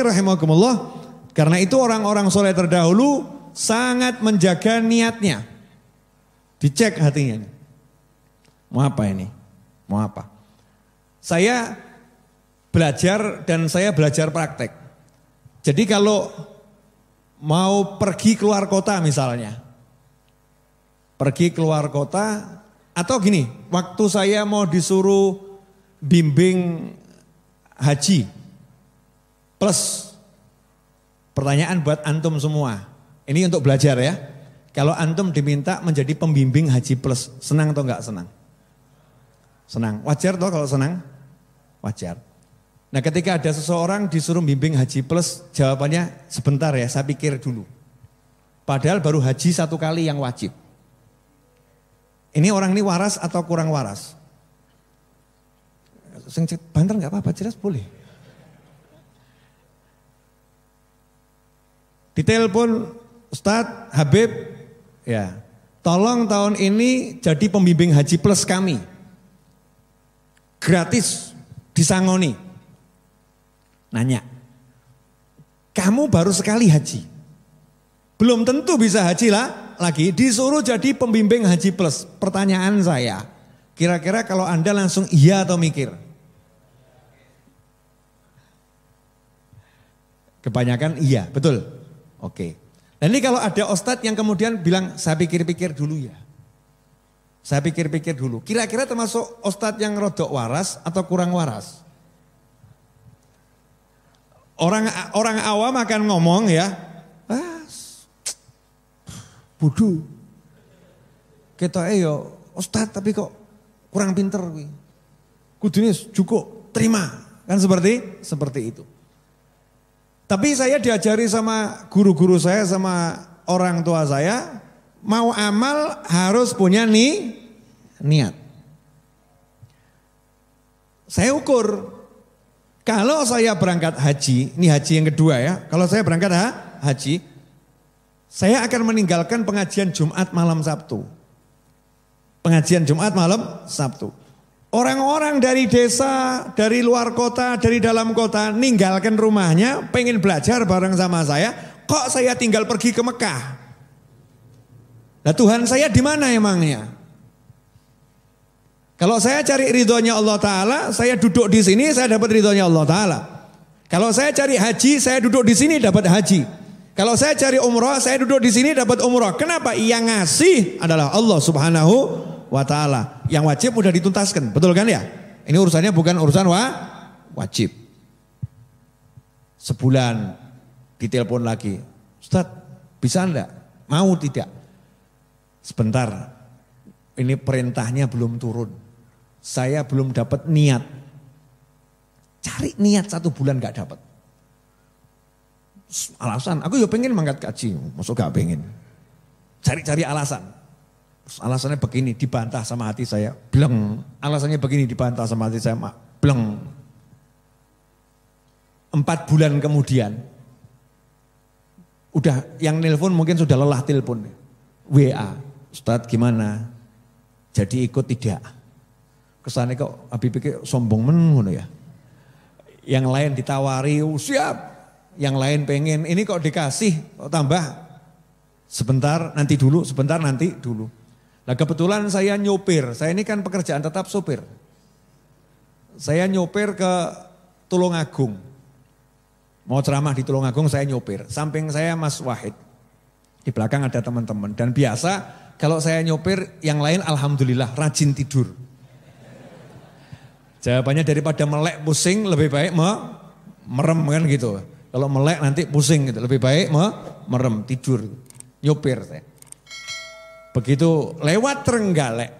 Ghazali rahimahumullah. karena itu orang-orang soleh terdahulu sangat menjaga niatnya. Dicek hatinya. Mau apa ini? Mau apa? Saya belajar dan saya belajar praktek. Jadi kalau mau pergi keluar kota misalnya. Pergi keluar kota atau gini, waktu saya mau disuruh bimbing haji Plus pertanyaan buat antum semua. Ini untuk belajar ya. Kalau antum diminta menjadi pembimbing haji plus, senang atau enggak senang? Senang. Wajar toh kalau senang? Wajar. Nah ketika ada seseorang disuruh bimbing haji plus, jawabannya sebentar ya, saya pikir dulu. Padahal baru haji satu kali yang wajib. Ini orang ini waras atau kurang waras? banter nggak apa-apa, jelas boleh. Ditelepon Ustadz Habib, ya tolong tahun ini jadi pembimbing haji plus kami. Gratis disangoni Nanya, kamu baru sekali haji. Belum tentu bisa haji lah lagi. Disuruh jadi pembimbing haji plus. Pertanyaan saya, kira-kira kalau Anda langsung iya atau mikir? Kebanyakan iya, betul. Oke. Nah ini kalau ada ustadz yang kemudian bilang saya pikir-pikir dulu ya. Saya pikir-pikir dulu. Kira-kira termasuk ustadz yang rodok waras atau kurang waras? Orang orang awam akan ngomong ya, ah, Bodoh. Kita ya, yo ustadz tapi kok kurang pinter Kudunis cukup terima. Kan seperti seperti itu. Tapi saya diajari sama guru-guru saya, sama orang tua saya, mau amal harus punya ni, niat. Saya ukur, kalau saya berangkat haji, ini haji yang kedua ya, kalau saya berangkat ha, haji, saya akan meninggalkan pengajian Jumat malam Sabtu. Pengajian Jumat malam Sabtu. Orang-orang dari desa, dari luar kota, dari dalam kota ninggalkan rumahnya, pengen belajar bareng sama saya. Kok saya tinggal pergi ke Mekah? Nah Tuhan saya di mana emangnya? Kalau saya cari ridhonya Allah Ta'ala, saya duduk di sini, saya dapat ridhonya Allah Ta'ala. Kalau saya cari haji, saya duduk di sini dapat haji. Kalau saya cari umroh, saya duduk di sini dapat umroh. Kenapa? Yang ngasih adalah Allah Subhanahu wa taala. Yang wajib sudah dituntaskan, betul kan ya? Ini urusannya bukan urusan wa wajib. Sebulan ditelepon lagi. Ustaz, bisa enggak? Mau tidak? Sebentar. Ini perintahnya belum turun. Saya belum dapat niat. Cari niat satu bulan enggak dapat. Alasan, aku ya pengen mangkat kaji, masuk gak pengen. Cari-cari alasan alasannya begini dibantah sama hati saya bleng hmm. alasannya begini dibantah sama hati saya bleng hmm. empat bulan kemudian udah yang nelpon mungkin sudah lelah telepon WA Ustadz gimana jadi ikut tidak kesannya kok Abi pikir sombong menunggu ya yang lain ditawari oh, siap yang lain pengen ini kok dikasih kok tambah sebentar nanti dulu sebentar nanti dulu Nah kebetulan saya nyopir, saya ini kan pekerjaan tetap sopir. Saya nyopir ke Tulungagung. Mau ceramah di Tulungagung saya nyopir. Samping saya Mas Wahid. Di belakang ada teman-teman. Dan biasa kalau saya nyopir yang lain alhamdulillah rajin tidur. Jawabannya daripada melek pusing lebih baik me merem kan gitu. Kalau melek nanti pusing gitu, lebih baik me merem tidur. Nyopir saya. Begitu lewat Trenggalek,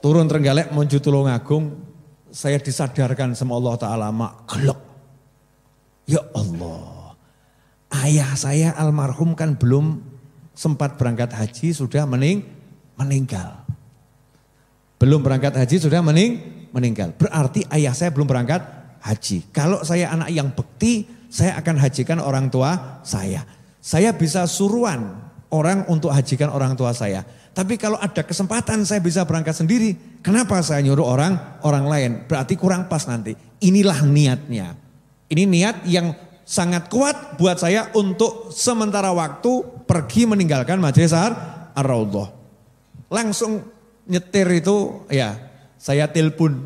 turun Trenggalek menuju Tulungagung, saya disadarkan sama Allah Ta'ala, mak gelok. Ya Allah, ayah saya almarhum kan belum sempat berangkat haji, sudah mening, meninggal. Belum berangkat haji, sudah mening, meninggal. Berarti ayah saya belum berangkat haji. Kalau saya anak yang bekti, saya akan hajikan orang tua saya. Saya bisa suruhan orang untuk hajikan orang tua saya. Tapi kalau ada kesempatan saya bisa berangkat sendiri, kenapa saya nyuruh orang orang lain? Berarti kurang pas nanti. Inilah niatnya. Ini niat yang sangat kuat buat saya untuk sementara waktu pergi meninggalkan majelis ar-raudhah. Langsung nyetir itu ya saya telepon.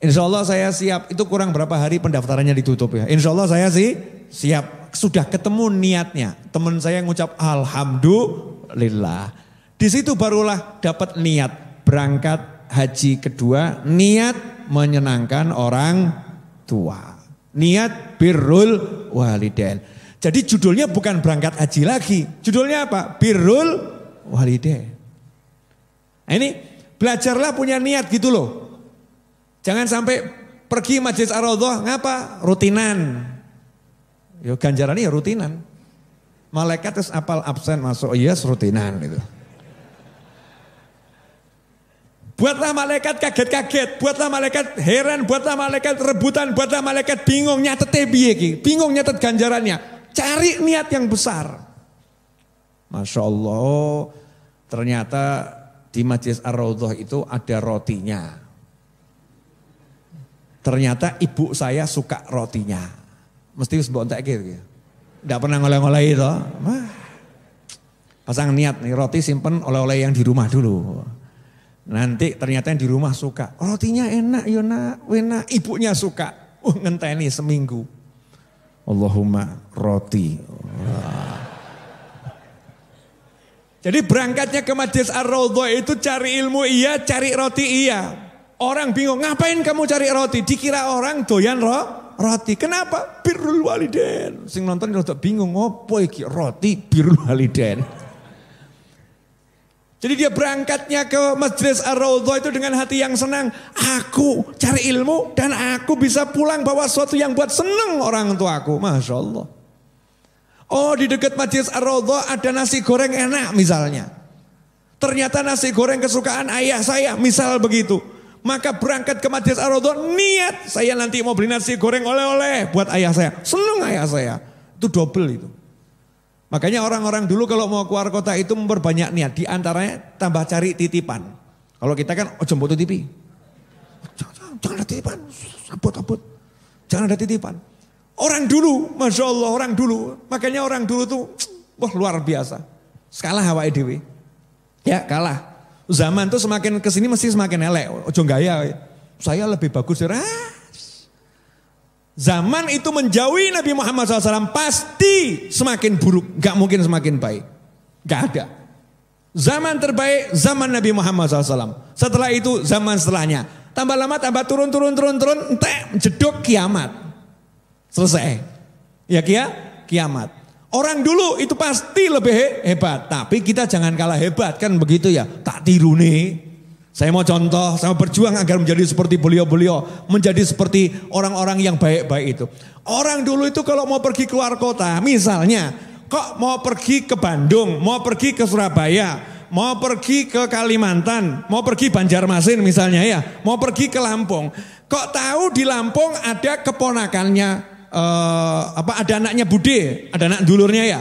Insya Allah saya siap. Itu kurang berapa hari pendaftarannya ditutup ya. Insya Allah saya sih siap sudah ketemu niatnya. Teman saya ngucap alhamdulillah. Di situ barulah dapat niat berangkat haji kedua, niat menyenangkan orang tua. Niat birrul walidain. Jadi judulnya bukan berangkat haji lagi. Judulnya apa? Birrul walidain. Nah ini belajarlah punya niat gitu loh. Jangan sampai pergi majelis ar ngapa? Rutinan. Yo ganjarannya ya rutinan. Malaikat terus apal absen masuk, oh, iya yes, rutinan gitu. Buatlah malaikat kaget-kaget, buatlah malaikat heran, buatlah malaikat rebutan, buatlah malaikat bingung nyatet piye bingung nyatet ganjarannya. Cari niat yang besar. Masya Allah, ternyata di majlis Ar-Raudhah itu ada rotinya. Ternyata ibu saya suka rotinya mesti wis mbok entekke iki. Ndak pernah ngoleh ngoleh to. Wah. Pasang niat nih roti simpen oleh-oleh yang di rumah dulu. Nanti ternyata yang di rumah suka. Rotinya enak yo ya nak, enak ibunya suka. Uh, ngenteni seminggu. Allahumma roti. Jadi berangkatnya ke Majlis Ar-Raudhah itu cari ilmu iya, cari roti iya. Orang bingung, ngapain kamu cari roti? Dikira orang doyan roh, roti. Kenapa? Birrul waliden. Sing nonton rada bingung, opo iki roti birrul waliden? Jadi dia berangkatnya ke Masjid ar itu dengan hati yang senang. Aku cari ilmu dan aku bisa pulang bawa sesuatu yang buat seneng orang tua aku. Masya Allah. Oh di dekat Masjid ar ada nasi goreng enak misalnya. Ternyata nasi goreng kesukaan ayah saya misal begitu. Maka berangkat ke Majelis Arodho niat saya nanti mau beli nasi goreng oleh-oleh buat ayah saya. Seneng ayah saya. Itu double itu. Makanya orang-orang dulu kalau mau keluar kota itu memperbanyak niat. Di antaranya tambah cari titipan. Kalau kita kan oh, jemput titipi. Jangan, jangan, jangan ada titipan. Sabut, sabut. Jangan ada titipan. Orang dulu, Masya Allah orang dulu. Makanya orang dulu tuh wah luar biasa. Sekalah Hawa Ya kalah. Zaman tuh semakin kesini mesti semakin elek. Ojo gaya. Saya lebih bagus dari ah. Zaman itu menjauhi Nabi Muhammad SAW pasti semakin buruk. Gak mungkin semakin baik. Gak ada. Zaman terbaik zaman Nabi Muhammad SAW. Setelah itu zaman setelahnya. Tambah lama tambah turun turun turun turun. Entek jeduk kiamat. Selesai. Ya kia kiamat. Orang dulu itu pasti lebih hebat, tapi kita jangan kalah hebat kan begitu ya. Tak tiru nih. Saya mau contoh, saya mau berjuang agar menjadi seperti beliau-beliau, menjadi seperti orang-orang yang baik-baik itu. Orang dulu itu kalau mau pergi keluar kota, misalnya, kok mau pergi ke Bandung, mau pergi ke Surabaya, mau pergi ke Kalimantan, mau pergi Banjarmasin misalnya ya, mau pergi ke Lampung. Kok tahu di Lampung ada keponakannya uh, apa ada anaknya Budi, ada anak dulurnya ya.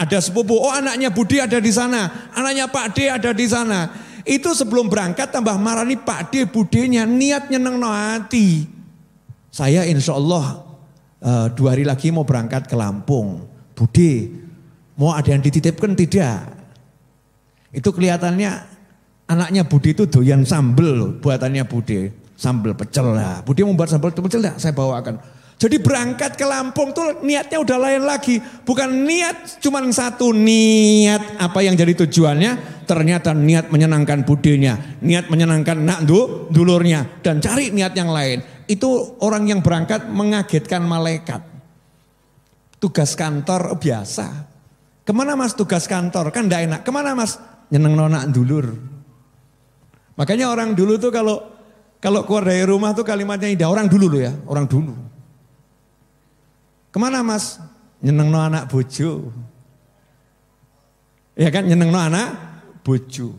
Ada sepupu, oh anaknya Budi ada di sana, anaknya Pak D ada di sana. Itu sebelum berangkat tambah marah marani Pak D Budinya niat nyeneng no hati. Saya insya Allah uh, dua hari lagi mau berangkat ke Lampung. Budi mau ada yang dititipkan tidak? Itu kelihatannya anaknya Budi itu doyan sambel buatannya Budi. Sambel pecel lah. Budi mau buat sambel pecel lah, saya bawa akan. Jadi berangkat ke Lampung tuh niatnya udah lain lagi. Bukan niat cuman satu niat apa yang jadi tujuannya. Ternyata niat menyenangkan budinya. Niat menyenangkan nak du, dulurnya. Dan cari niat yang lain. Itu orang yang berangkat mengagetkan malaikat. Tugas kantor biasa. Kemana mas tugas kantor? Kan gak enak. Kemana mas? Nyeneng nonak dulur. Makanya orang dulu tuh kalau kalau keluar dari rumah tuh kalimatnya indah. Orang dulu loh ya. Orang dulu. Kemana mas? Nyeneng no anak bojo. Ya kan nyeneng no anak bojo.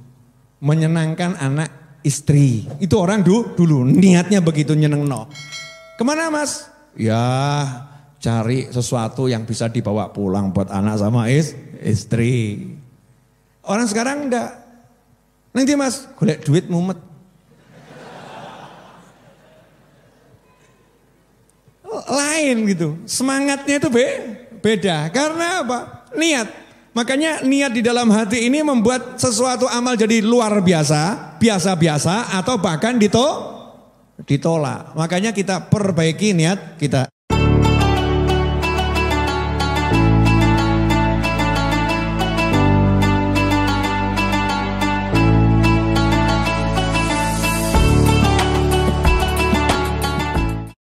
Menyenangkan anak istri. Itu orang du, dulu niatnya begitu nyeneng no. Kemana mas? Ya cari sesuatu yang bisa dibawa pulang buat anak sama is, istri. Orang sekarang enggak. Nanti mas, golek duit mumet. lain gitu. Semangatnya itu be beda. Karena apa? Niat. Makanya niat di dalam hati ini membuat sesuatu amal jadi luar biasa, biasa-biasa atau bahkan dito ditolak. Makanya kita perbaiki niat kita.